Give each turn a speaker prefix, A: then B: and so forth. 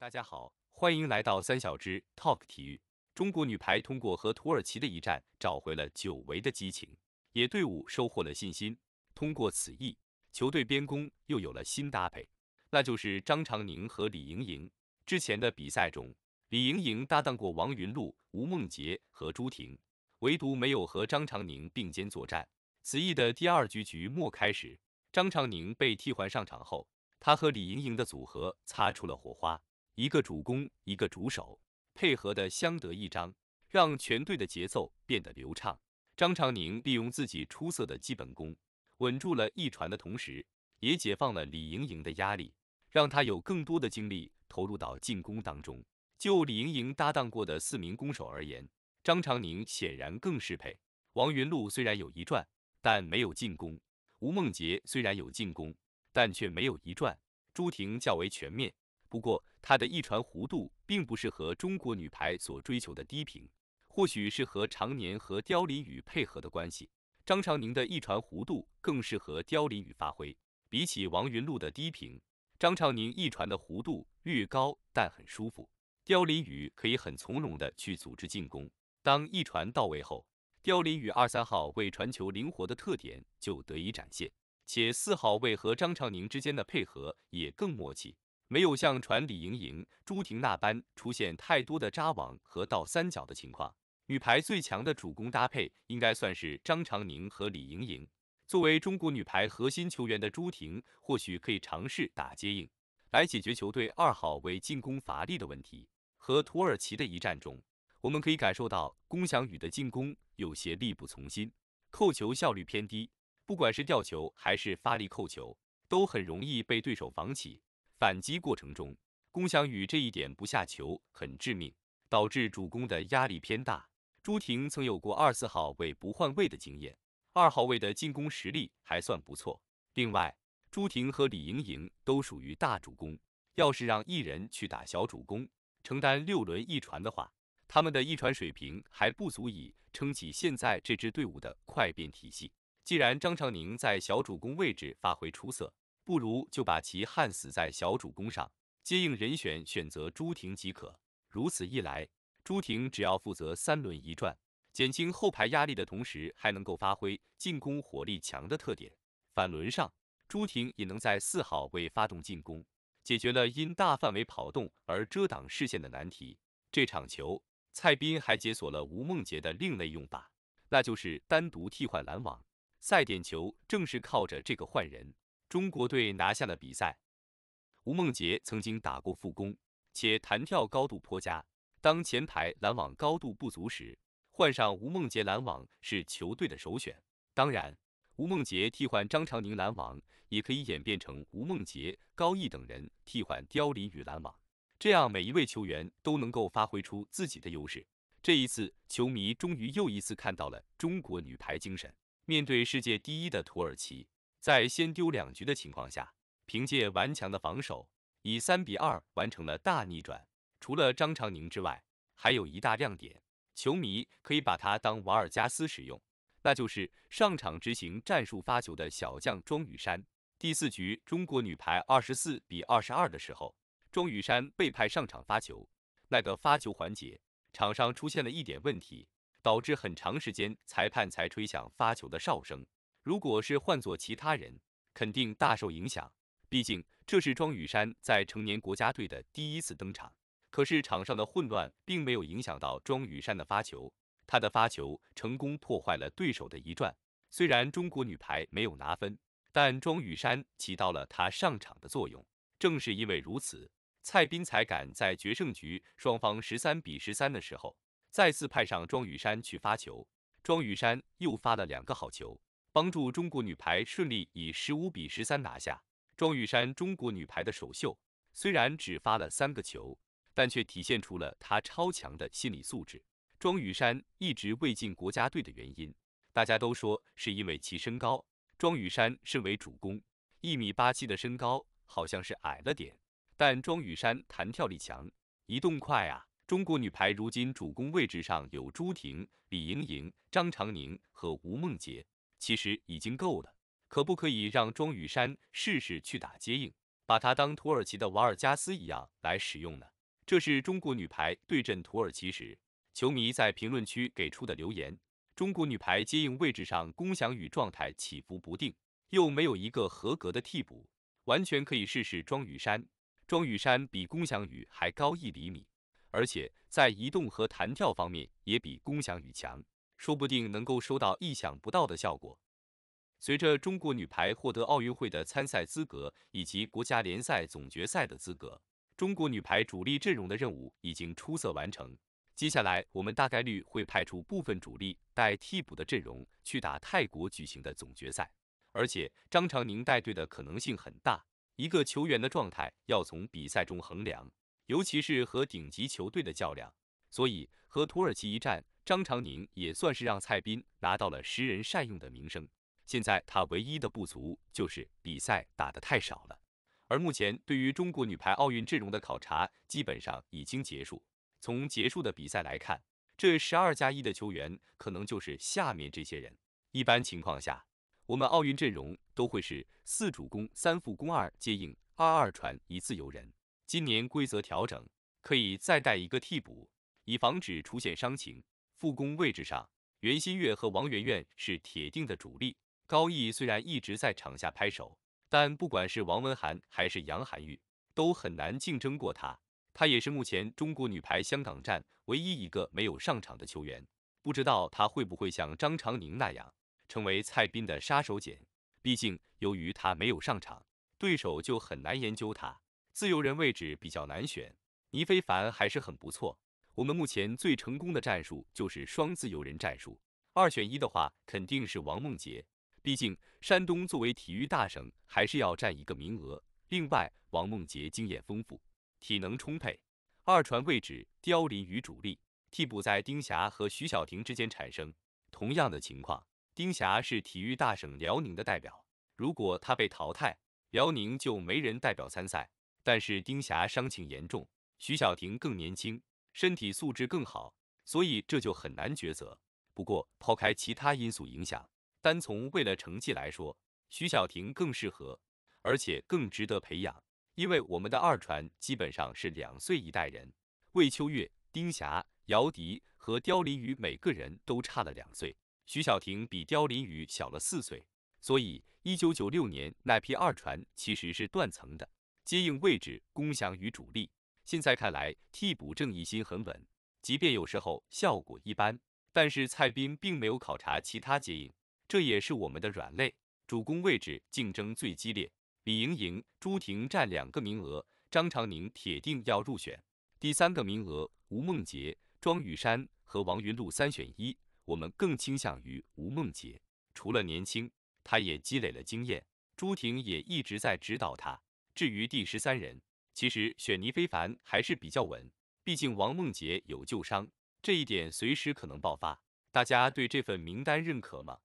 A: 大家好，欢迎来到三小只 Talk 体育。中国女排通过和土耳其的一战，找回了久违的激情，也队伍收获了信心。通过此役，球队边攻又有了新搭配，那就是张常宁和李盈莹。之前的比赛中，李盈莹搭档过王云璐、吴梦洁和朱婷，唯独没有和张常宁并肩作战。此役的第二局局末开始，张常宁被替换上场后，他和李盈莹的组合擦出了火花。一个主攻，一个主守，配合的相得益彰，让全队的节奏变得流畅。张常宁利用自己出色的基本功，稳住了一传的同时，也解放了李盈莹的压力，让她有更多的精力投入到进攻当中。就李盈莹搭档过的四名攻手而言，张常宁显然更适配。王云璐虽然有一传，但没有进攻；吴梦洁虽然有进攻，但却没有一传；朱婷较为全面。不过，她的一传弧度并不是和中国女排所追求的低平，或许是和常年和刁琳宇配合的关系。张常宁的一传弧度更适合刁琳宇发挥，比起王云璐的低平，张常宁一传的弧度略高，但很舒服。刁琳宇可以很从容的去组织进攻，当一传到位后，刁琳宇二三号位传球灵活的特点就得以展现，且四号位和张常宁之间的配合也更默契。没有像传李盈莹、朱婷那般出现太多的扎网和倒三角的情况。女排最强的主攻搭配应该算是张常宁和李盈莹。作为中国女排核心球员的朱婷，或许可以尝试打接应，来解决球队二号位进攻乏力的问题。和土耳其的一战中，我们可以感受到龚翔宇的进攻有些力不从心，扣球效率偏低，不管是吊球还是发力扣球，都很容易被对手防起。反击过程中，龚翔宇这一点不下球很致命，导致主攻的压力偏大。朱婷曾有过二四号位不换位的经验，二号位的进攻实力还算不错。另外，朱婷和李盈莹都属于大主攻，要是让一人去打小主攻，承担六轮一传的话，他们的一传水平还不足以撑起现在这支队伍的快变体系。既然张常宁在小主攻位置发挥出色，不如就把其焊死在小主攻上，接应人选选择朱婷即可。如此一来，朱婷只要负责三轮一转，减轻后排压力的同时，还能够发挥进攻火力强的特点。反轮上，朱婷也能在四号位发动进攻，解决了因大范围跑动而遮挡视线的难题。这场球，蔡斌还解锁了吴梦洁的另类用法，那就是单独替换拦网。赛点球正是靠着这个换人。中国队拿下了比赛。吴梦洁曾经打过副攻，且弹跳高度颇佳。当前排拦网高度不足时，换上吴梦洁拦网是球队的首选。当然，吴梦洁替换张常宁拦网，也可以演变成吴梦洁、高毅等人替换刁琳与拦网，这样每一位球员都能够发挥出自己的优势。这一次，球迷终于又一次看到了中国女排精神。面对世界第一的土耳其。在先丢两局的情况下，凭借顽强的防守，以三比二完成了大逆转。除了张常宁之外，还有一大亮点，球迷可以把他当瓦尔加斯使用，那就是上场执行战术发球的小将庄宇山。第四局中国女排二十四比二十二的时候，庄宇山被派上场发球。那个发球环节，场上出现了一点问题，导致很长时间裁判才吹响发球的哨声。如果是换做其他人，肯定大受影响。毕竟这是庄宇山在成年国家队的第一次登场。可是场上的混乱并没有影响到庄宇山的发球，他的发球成功破坏了对手的一传。虽然中国女排没有拿分，但庄宇山起到了他上场的作用。正是因为如此，蔡斌才敢在决胜局双方十三比十三的时候，再次派上庄宇山去发球。庄宇山又发了两个好球。帮助中国女排顺利以十五比十三拿下庄宇山。中国女排的首秀虽然只发了三个球，但却体现出了她超强的心理素质。庄宇山一直未进国家队的原因，大家都说是因为其身高。庄宇山身为主攻，一米八七的身高好像是矮了点，但庄宇山弹跳力强，移动快啊！中国女排如今主攻位置上有朱婷、李盈莹、张常宁和吴梦洁。其实已经够了，可不可以让庄宇珊试试去打接应，把她当土耳其的瓦尔加斯一样来使用呢？这是中国女排对阵土耳其时，球迷在评论区给出的留言。中国女排接应位置上，龚翔宇状态起伏不定，又没有一个合格的替补，完全可以试试庄宇珊。庄宇珊比龚翔宇还高一厘米，而且在移动和弹跳方面也比龚翔宇强。说不定能够收到意想不到的效果。随着中国女排获得奥运会的参赛资格以及国家联赛总决赛的资格，中国女排主力阵容的任务已经出色完成。接下来，我们大概率会派出部分主力带替补的阵容去打泰国举行的总决赛，而且张常宁带队的可能性很大。一个球员的状态要从比赛中衡量，尤其是和顶级球队的较量。所以和土耳其一战，张常宁也算是让蔡斌拿到了识人善用的名声。现在他唯一的不足就是比赛打得太少了。而目前对于中国女排奥运阵容的考察基本上已经结束。从结束的比赛来看，这十二加一的球员可能就是下面这些人。一般情况下，我们奥运阵容都会是四主攻、三副攻、二接应、二二传、一自由人。今年规则调整，可以再带一个替补。以防止出现伤情。复攻位置上，袁心玥和王媛媛是铁定的主力。高毅虽然一直在场下拍手，但不管是王文涵还是杨涵玉，都很难竞争过她。她也是目前中国女排香港站唯一一个没有上场的球员。不知道她会不会像张常宁那样成为蔡斌的杀手锏？毕竟由于她没有上场，对手就很难研究她。自由人位置比较难选，倪非凡还是很不错。我们目前最成功的战术就是双自由人战术。二选一的话，肯定是王梦洁，毕竟山东作为体育大省，还是要占一个名额。另外，王梦洁经验丰富，体能充沛。二传位置凋零于主力，替补在丁霞和徐小婷之间产生。同样的情况，丁霞是体育大省辽宁的代表，如果她被淘汰，辽宁就没人代表参赛。但是丁霞伤情严重，徐小婷更年轻。身体素质更好，所以这就很难抉择。不过抛开其他因素影响，单从为了成绩来说，徐小婷更适合，而且更值得培养。因为我们的二传基本上是两岁一代人，魏秋月、丁霞、姚笛和刁林宇每个人都差了两岁，徐小婷比刁林宇小了四岁，所以一九九六年那批二传其实是断层的，接应位置攻翔与主力。现在看来，替补郑怡心很稳，即便有时候效果一般，但是蔡斌并没有考察其他接应，这也是我们的软肋。主攻位置竞争最激烈，李盈莹、朱婷占两个名额，张常宁铁定要入选。第三个名额，吴梦洁、庄宇珊和王云露三选一，我们更倾向于吴梦洁，除了年轻，她也积累了经验，朱婷也一直在指导她。至于第十三人。其实选倪非凡还是比较稳，毕竟王梦洁有旧伤，这一点随时可能爆发。大家对这份名单认可吗？